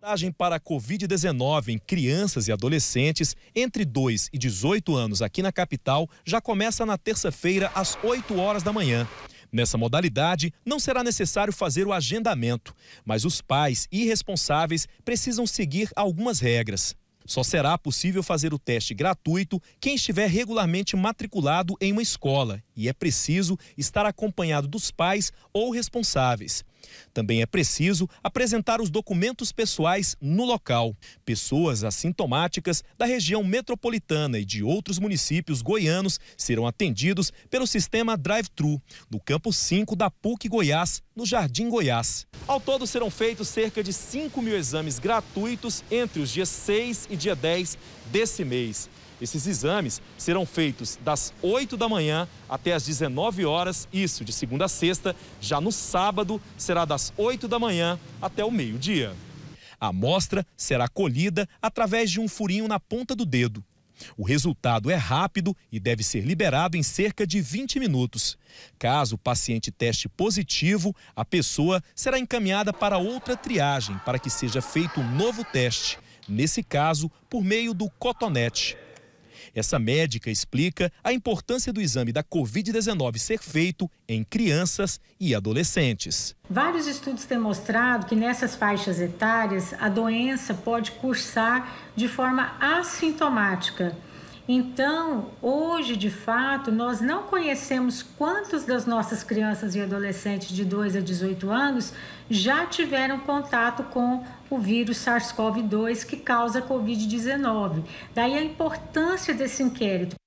testagem para a Covid-19 em crianças e adolescentes entre 2 e 18 anos aqui na capital já começa na terça-feira, às 8 horas da manhã. Nessa modalidade, não será necessário fazer o agendamento, mas os pais e responsáveis precisam seguir algumas regras. Só será possível fazer o teste gratuito quem estiver regularmente matriculado em uma escola e é preciso estar acompanhado dos pais ou responsáveis. Também é preciso apresentar os documentos pessoais no local. Pessoas assintomáticas da região metropolitana e de outros municípios goianos serão atendidos pelo sistema Drive-Thru, no campo 5 da PUC Goiás, no Jardim Goiás. Ao todo serão feitos cerca de 5 mil exames gratuitos entre os dias 6 e dia 10 desse mês. Esses exames serão feitos das 8 da manhã até as 19 horas, isso de segunda a sexta. Já no sábado, será das 8 da manhã até o meio-dia. A amostra será colhida através de um furinho na ponta do dedo. O resultado é rápido e deve ser liberado em cerca de 20 minutos. Caso o paciente teste positivo, a pessoa será encaminhada para outra triagem para que seja feito um novo teste, nesse caso por meio do cotonete. Essa médica explica a importância do exame da Covid-19 ser feito em crianças e adolescentes. Vários estudos têm mostrado que nessas faixas etárias a doença pode cursar de forma assintomática então, hoje, de fato, nós não conhecemos quantos das nossas crianças e adolescentes de 2 a 18 anos já tiveram contato com o vírus SARS-CoV-2 que causa Covid-19. Daí a importância desse inquérito.